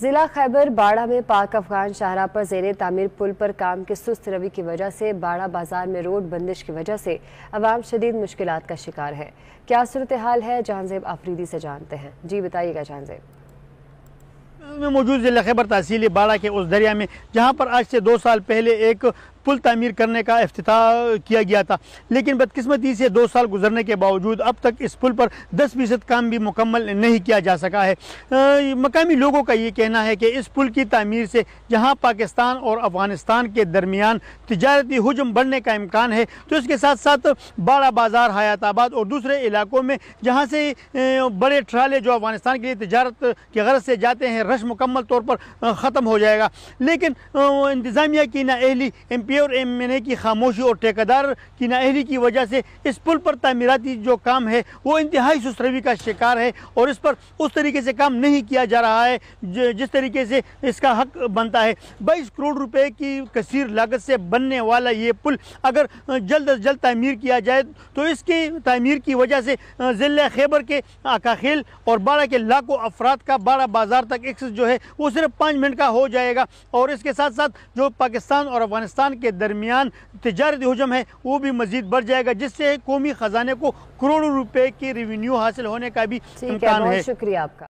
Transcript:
जिला खैबर बाड़ा में पाक अफगान शाहरा पर जेर तामीर पुल पर काम के सुस्त रवि की वजह से बाड़ा बाजार में रोड बंदिश की वजह से अवाम शदीद मुश्किल का शिकार है क्या सूरत हाल है जहानजेब आफरीदी से जानते हैं जी बताइएगा जहानजेब मौजूद ज़िला खैबर तहसील बाड़ा के उस दरिया में जहाँ पर आज से दो साल पहले एक पुल तमीर करने का अफ्ताह किया गया था लेकिन बदकस्मती से दो साल गुजरने के बावजूद अब तक इस पुल पर दस फीसद काम भी मुकम्मल नहीं किया जा सका है मकामी लोगों का ये कहना है कि इस पुल की तमीर से जहाँ पाकिस्तान और अफगानिस्तान के दरमियान तजारती हजम बढ़ने का इम्कान है तो इसके साथ साथ बाड़ा बाज़ार हयात आबाद और दूसरे इलाकों में जहाँ से बड़े ट्राले जो अफगानिस्तान के लिए तजारत की गरज से जाते हैं रश मुकम्मल तौर पर ख़त्म हो जाएगा लेकिन इंतज़ामिया की अहली एम पी पी और एम एन ए की खामोशी और ठेकेदार की नाहली की वजह से इस पुल पर तमीराती जो काम है वो इंतहाई सुसरवी का शिकार है और इस पर उस तरीके से काम नहीं किया जा रहा है जिस तरीके से इसका हक बनता है बाईस करोड़ रुपए की कसीर लागत से बनने वाला ये पुल अगर जल्द अज जल्द तमीर किया जाए तो इसकी तमीर की वजह से ज़िले खैबर के आकाखेल और बाड़ा के लाखों अफराद का बाड़ा बाज़ार तक एक्सेस जो है वो सिर्फ पाँच मिनट का हो जाएगा और इसके साथ साथ जो पाकिस्तान और अफगानिस्तान के दरमियान तजारती हजम है वो भी मजीद बढ़ जाएगा जिससे कौमी ख़जाने को करोड़ों रुपए की रेवेन्यू हासिल होने का भी इम्कान है। शुक्रिया आपका